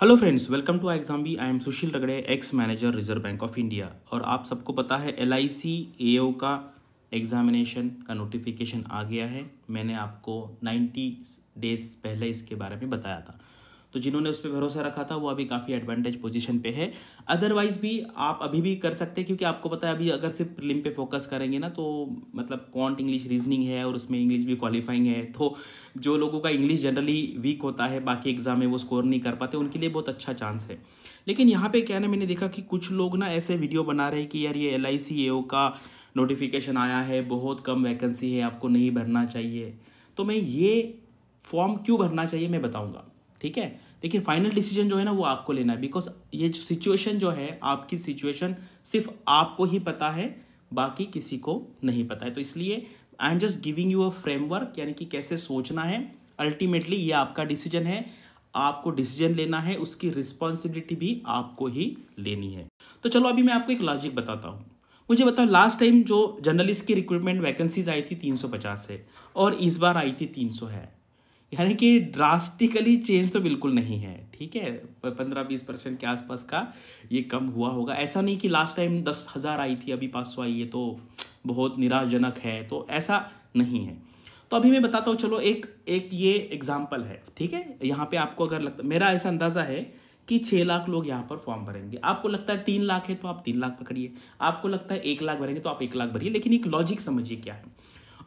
Hello friends welcome to Exambee I am Sushil Ragade ex manager Reserve Bank of India और आप सबको पता है एल आई सी ए का एग्जामिनेशन का नोटिफिकेशन आ गया है मैंने आपको 90 डेज पहले इसके बारे में बताया था तो जिन्होंने उस पर भरोसा रखा था वो अभी काफ़ी एडवांटेज पोजीशन पे है अदरवाइज भी आप अभी भी कर सकते हैं क्योंकि आपको पता है अभी अगर सिर्फ प्रिलिम पे फोकस करेंगे ना तो मतलब कॉन्ट इंग्लिश रीजनिंग है और उसमें इंग्लिश भी क्वालिफाइंग है तो जो लोगों का इंग्लिश जनरली वीक होता है बाकी एग्जाम में वो स्कोर नहीं कर पाते उनके लिए बहुत अच्छा चांस है लेकिन यहाँ पर क्या है मैंने देखा कि कुछ लोग ना ऐसे वीडियो बना रहे हैं कि यार ये एल आई का नोटिफिकेशन आया है बहुत कम वैकेंसी है आपको नहीं भरना चाहिए तो मैं ये फॉर्म क्यों भरना चाहिए मैं बताऊँगा ठीक है लेकिन फाइनल डिसीजन जो है ना वो आपको लेना है बिकॉज ये सिचुएशन जो है आपकी सिचुएशन सिर्फ आपको ही पता है बाकी किसी को नहीं पता है तो इसलिए I am just giving you a framework यानी कि कैसे सोचना है अल्टीमेटली ये आपका डिसीजन है आपको डिसीजन लेना है उसकी रिस्पॉन्सिबिलिटी भी आपको ही लेनी है तो चलो अभी मैं आपको एक लॉजिक बताता हूँ मुझे बताओ लास्ट टाइम जो जर्नलिस्ट की रिक्रूटमेंट वैकेंसीज आई थी पचास है और इस बार आई थी सौ है यानी कि ड्रास्टिकली चेंज तो बिल्कुल नहीं है ठीक है पंद्रह बीस परसेंट के आसपास का ये कम हुआ होगा ऐसा नहीं कि लास्ट टाइम दस हज़ार आई थी अभी पाँच सौ आई है तो बहुत निराशजनक है तो ऐसा नहीं है तो अभी मैं बताता हूँ चलो एक एक ये एग्जाम्पल है ठीक है यहाँ पे आपको अगर लगता मेरा ऐसा अंदाज़ा है कि छः लाख लोग यहाँ पर फॉर्म भरेंगे आपको लगता है तीन लाख है तो आप तीन लाख पकड़िए आपको लगता है एक लाख भरेंगे तो आप एक लाख भरिए लेकिन एक लॉजिक समझिए क्या है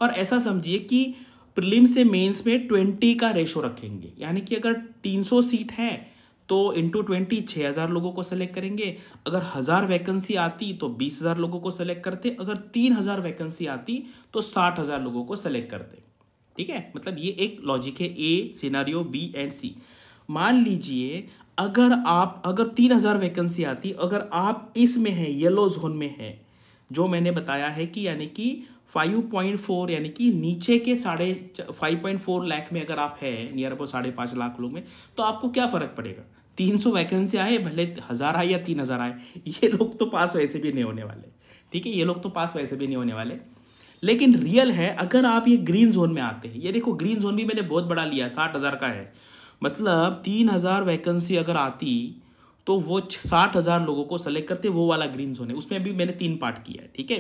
और ऐसा समझिए कि प्रीलिम से मेंस में ट्वेंटी का रेशो रखेंगे यानी कि अगर तीन सौ सीट है तो इंटू ट्वेंटी छः हज़ार लोगों को सेलेक्ट करेंगे अगर हज़ार वैकेंसी आती तो बीस हज़ार लोगों को सेलेक्ट करते अगर तीन हज़ार वैकेंसी आती तो साठ हज़ार लोगों को सेलेक्ट करते ठीक है मतलब ये एक लॉजिक है A scenario B and C मान लीजिए अगर आप अगर तीन हज़ार वैकेंसी आती अगर आप इसमें हैं येलो जोन में हैं जो मैंने बताया है कि यानी कि 5.4 यानी कि नीचे के साढ़े फाइव पॉइंट फोर लाख में अगर आप है नियर अबाउट साढ़े पाँच लाख लोग में तो आपको क्या फ़र्क पड़ेगा तीन सौ वैकेंसी आए भले हज़ार आए या तीन हज़ार आए ये लोग तो पास वैसे भी नहीं होने वाले ठीक है ये लोग तो पास वैसे भी नहीं होने वाले लेकिन रियल है अगर आप ये ग्रीन जोन में आते हैं ये देखो ग्रीन जोन भी मैंने बहुत बड़ा लिया साठ हज़ार का है मतलब तीन हज़ार वैकेंसी अगर आती तो वो साठ हज़ार लोगों को सेलेक्ट करते वो वाला ग्रीन जोन है उसमें भी मैंने तीन पार्ट किया है ठीक है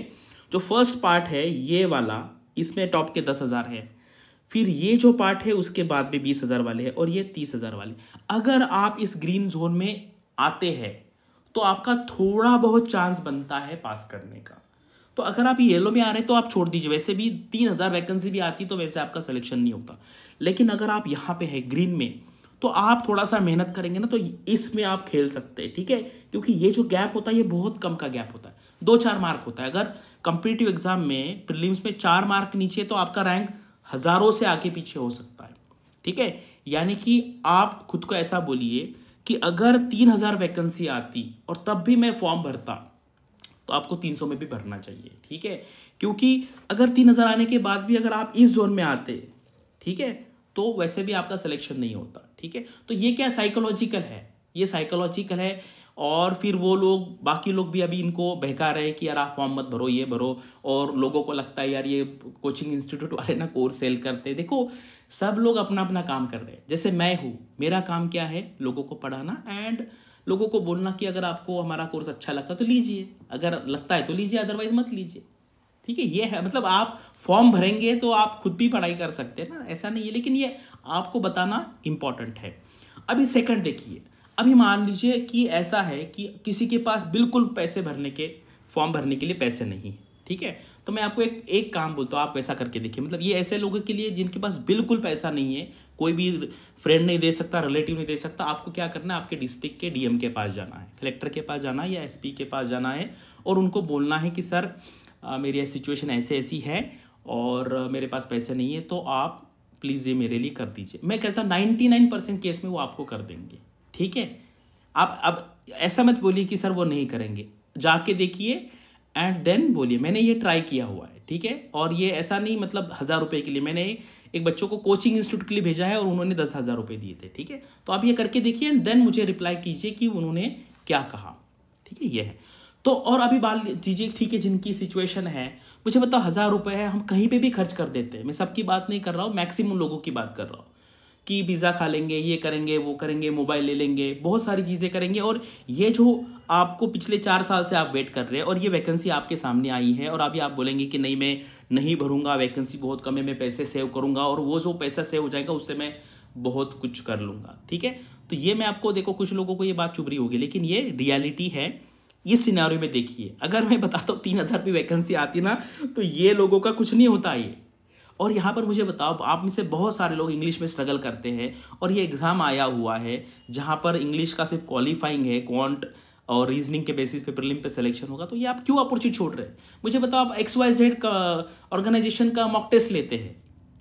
जो फर्स्ट पार्ट है ये वाला इसमें टॉप के दस हज़ार है फिर ये जो पार्ट है उसके बाद में बीस हज़ार वाले है और ये तीस हज़ार वाले अगर आप इस ग्रीन जोन में आते हैं तो आपका थोड़ा बहुत चांस बनता है पास करने का तो अगर आप येलो में आ रहे हैं तो आप छोड़ दीजिए वैसे भी तीन हज़ार वैकेंसी भी आती तो वैसे आपका सिलेक्शन नहीं होता लेकिन अगर आप यहाँ पे है ग्रीन में तो आप थोड़ा सा मेहनत करेंगे ना तो इसमें आप खेल सकते हैं ठीक है क्योंकि ये जो गैप होता है ये बहुत कम का गैप होता है दो चार मार्क होता है अगर कंपिटेटिव एग्जाम में प्रीलिम्स में चार मार्क नीचे तो आपका रैंक हज़ारों से आगे पीछे हो सकता है ठीक है यानी कि आप खुद को ऐसा बोलिए कि अगर तीन हज़ार वैकेंसी आती और तब भी मैं फॉर्म भरता तो आपको तीन सौ में भी भरना चाहिए ठीक है क्योंकि अगर तीन हज़ार आने के बाद भी अगर आप इस जोन में आते ठीक है तो वैसे भी आपका सिलेक्शन नहीं होता ठीक है तो ये क्या साइकोलॉजिकल है ये साइकोलॉजिकल है और फिर वो लोग बाकी लोग भी अभी इनको बहका रहे हैं कि यार आप फॉर्म मत भरो ये भरो और लोगों को लगता है यार ये कोचिंग इंस्टीट्यूट वाले ना कोर्स सेल करते देखो सब लोग अपना अपना काम कर रहे हैं जैसे मैं हूँ मेरा काम क्या है लोगों को पढ़ाना एंड लोगों को बोलना कि अगर आपको हमारा कोर्स अच्छा लगता तो लीजिए अगर लगता है तो लीजिए अदरवाइज मत लीजिए ठीक है ये है मतलब आप फॉर्म भरेंगे तो आप खुद भी पढ़ाई कर सकते हैं ना ऐसा नहीं है लेकिन ये आपको बताना इम्पॉर्टेंट है अभी सेकंड देखिए अभी मान लीजिए कि ऐसा है कि किसी के पास बिल्कुल पैसे भरने के फॉर्म भरने के लिए पैसे नहीं ठीक है तो मैं आपको एक एक काम बोलता हूँ आप वैसा करके देखिए मतलब ये ऐसे लोगों के लिए जिनके पास बिल्कुल पैसा नहीं है कोई भी फ्रेंड नहीं दे सकता रिलेटिव नहीं दे सकता आपको क्या करना है आपके डिस्ट्रिक्ट के डीएम के पास जाना है कलेक्टर के पास जाना है या एसपी के पास जाना है और उनको बोलना है कि सर आ, मेरी सिचुएशन ऐसे ऐसी है और मेरे पास पैसे नहीं है तो आप प्लीज़ ये मेरे लिए कर दीजिए मैं कहता हूँ नाइन्टी केस में वो आपको कर देंगे ठीक है आप अब ऐसा मत बोलिए कि सर वो नहीं करेंगे जाके देखिए एंड देन बोलिए मैंने ये ट्राई किया हुआ है ठीक है और ये ऐसा नहीं मतलब हज़ार रुपये के लिए मैंने एक बच्चों को कोचिंग इंस्टीट्यूट के लिए भेजा है और उन्होंने दस हज़ार रुपये दिए थे ठीक है तो आप ये करके देखिए एंड देन मुझे रिप्लाई कीजिए कि उन्होंने क्या कहा ठीक है ये है तो और अभी बात दीजिए ठीक है जिनकी सिचुएशन है मुझे बताओ हज़ार रुपये है हम कहीं पर भी खर्च कर देते हैं मैं सबकी बात नहीं कर रहा हूँ मैक्सिमम लोगों की बात कर रहा हूँ कि पिज़्ज़ा खा लेंगे ये करेंगे वो करेंगे मोबाइल ले लेंगे बहुत सारी चीज़ें करेंगे और ये जो आपको पिछले चार साल से आप वेट कर रहे हैं और ये वैकेंसी आपके सामने आई है और अभी आप बोलेंगे कि नहीं मैं नहीं भरूंगा वैकेंसी बहुत कम है मैं पैसे सेव करूंगा और वो जो पैसा सेव हो जाएगा उससे मैं बहुत कुछ कर लूँगा ठीक है तो ये मैं आपको देखो कुछ लोगों को ये बात चुभ रही होगी लेकिन ये रियलिटी है इस सिनारी में देखिए अगर मैं बताता हूँ तीन हज़ार वैकेंसी आती ना तो ये लोगों का कुछ नहीं होता ये और यहाँ पर मुझे बताओ आप में से बहुत सारे लोग इंग्लिश में स्ट्रगल करते हैं और ये एग्ज़ाम आया हुआ है जहाँ पर इंग्लिश का सिर्फ क्वालिफाइंग है क्वांट और रीजनिंग के बेसिस पे प्रिलिम पे सिलेक्शन होगा तो ये आप क्यों अपॉर्चुनिटी छोड़ रहे हैं मुझे बताओ आप एक्स वाई जेड का ऑर्गेनाइजेशन का मॉक टेस्ट लेते हैं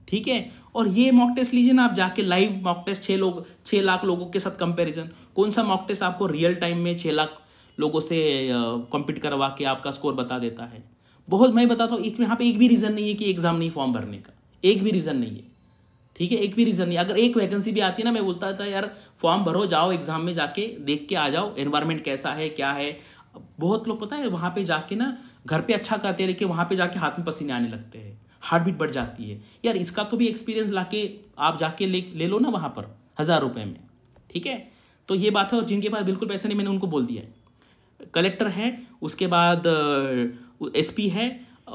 ठीक है और ये मॉक टेस्ट लीजिए ना आप जाके लाइव मॉक टेस्ट छः लोग छः लाख लोगों के साथ कंपेरिजन कौन सा मॉक टेस्ट आपको रियल टाइम में छः लाख लोगों से कंपीट करवा के आपका स्कोर बता देता है बहुत मैं बताता हूँ एक यहाँ पे एक भी रीज़न नहीं है कि एग्ज़ाम नहीं फॉर्म भरने का एक भी रीज़न नहीं है ठीक है एक भी रीज़न नहीं अगर एक वैकेंसी भी आती है ना मैं बोलता था यार फॉर्म भरो जाओ एग्ज़ाम में जाके देख के आ जाओ एनवायरमेंट कैसा है क्या है बहुत लोग पता है वहाँ पे जाके ना घर पे अच्छा करते हैं लेकिन वहाँ पे जाके हाथ में पसीने आने लगते हैं हार्ट बीट बढ़ जाती है यार इसका तो भी एक्सपीरियंस ला के आप जाके ले ले लो ना वहाँ पर हज़ार रुपये में ठीक है तो ये बात है और जिनके पास बिल्कुल पैसे नहीं मैंने उनको बोल दिया है कलेक्टर है उसके बाद एस है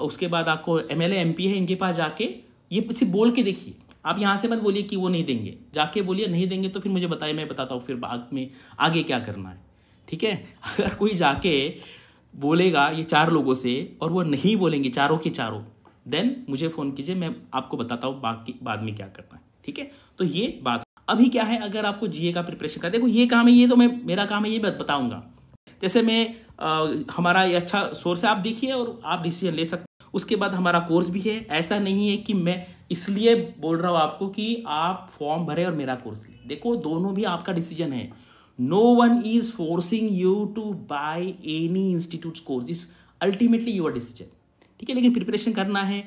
उसके बाद आपको एम एल है इनके पास जाके ये सिर्फ बोल के देखिए आप यहाँ से मत बोलिए कि वो नहीं देंगे जाके बोलिए नहीं देंगे तो फिर मुझे बताइए मैं बताता हूँ फिर बाद में आगे क्या करना है ठीक है अगर कोई जाके बोलेगा ये चार लोगों से और वो नहीं बोलेंगे चारों के चारों देन मुझे फ़ोन कीजिए मैं आपको बताता हूँ बाकी बाद में क्या करना है ठीक है तो ये बात अभी क्या है अगर आपको जीए का प्रिपरेशन कर देखो ये काम है ये तो मैं मेरा काम है ये मैं बताऊँगा जैसे मैं हमारा ये अच्छा सोर्स है आप देखिए और आप डिसीजन ले सकते उसके बाद हमारा कोर्स भी है ऐसा नहीं है कि मैं इसलिए बोल रहा हूँ आपको कि आप फॉर्म भरे और मेरा कोर्स लें देखो दोनों भी आपका डिसीजन है no one is forcing you to buy any institute course is ultimately your decision ठीक है लेकिन प्रिपरेशन करना है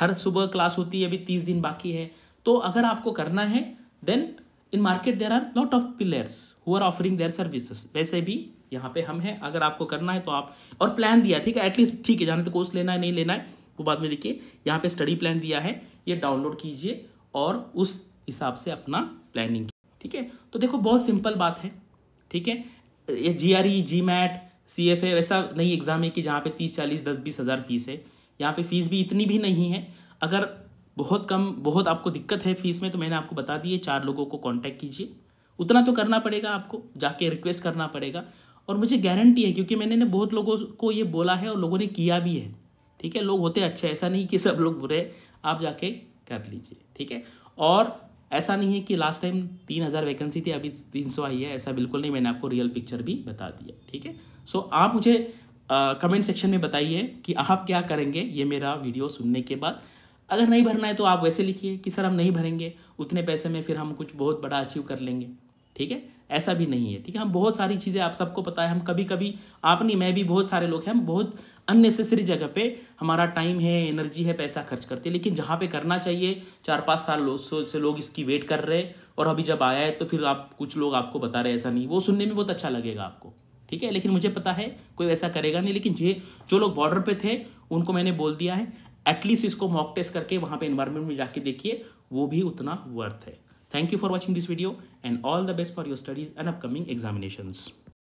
हर सुबह क्लास होती है अभी तीस दिन बाकी है तो अगर आपको करना है then in market there are lot of players who are offering their services वैसे भी यहाँ पे हम हैं अगर आपको करना है तो आप और प्लान दिया ठीक है एटलीस्ट ठीक है जाने तो कोर्स लेना है नहीं लेना है वो बाद में देखिए यहाँ पे स्टडी प्लान दिया है ये डाउनलोड कीजिए और उस हिसाब से अपना प्लानिंग ठीक है तो देखो बहुत सिंपल बात है ठीक है ये G R E GMAT C F A वैसा नहीं एग्ज़ाम है कि जहाँ पे तीस चालीस दस बीस हज़ार फीस है यहाँ पे फीस भी इतनी भी नहीं है अगर बहुत कम बहुत आपको दिक्कत है फीस में तो मैंने आपको बता दी चार लोगों को कांटेक्ट कीजिए उतना तो करना पड़ेगा आपको जाके रिक्वेस्ट करना पड़ेगा और मुझे गारंटी है क्योंकि मैंने बहुत लोगों को ये बोला है और लोगों ने किया भी है ठीक है लोग होते अच्छे ऐसा नहीं कि सब लोग बुरे आप जाके कर लीजिए ठीक है और ऐसा नहीं है कि लास्ट टाइम तीन हज़ार वैकेंसी थी अभी तीन सौ आई है ऐसा बिल्कुल नहीं मैंने आपको रियल पिक्चर भी बता दिया ठीक है सो आप मुझे कमेंट सेक्शन में बताइए कि आप क्या करेंगे ये मेरा वीडियो सुनने के बाद अगर नहीं भरना है तो आप वैसे लिखिए कि सर हम नहीं भरेंगे उतने पैसे में फिर हम कुछ बहुत बड़ा अचीव कर लेंगे ठीक है ऐसा भी नहीं है ठीक है हम बहुत सारी चीज़ें आप सबको पता है हम कभी कभी आप नहीं मैं भी बहुत सारे लोग हैं हम बहुत अननेसेसरी जगह पे हमारा टाइम है एनर्जी है पैसा खर्च करते हैं लेकिन जहाँ पे करना चाहिए चार पाँच साल लो, से लोग इसकी वेट कर रहे और अभी जब आया है तो फिर आप कुछ लोग आपको बता रहे ऐसा नहीं वो सुनने में बहुत अच्छा लगेगा आपको ठीक है लेकिन मुझे पता है कोई ऐसा करेगा नहीं लेकिन ये जो लोग बॉर्डर पर थे उनको मैंने बोल दिया है एटलीस्ट इसको मॉक टेस्ट करके वहाँ पर इन्वायरमेंट में जाके देखिए वो भी उतना वर्थ है Thank you for watching this video and all the best for your studies and upcoming examinations.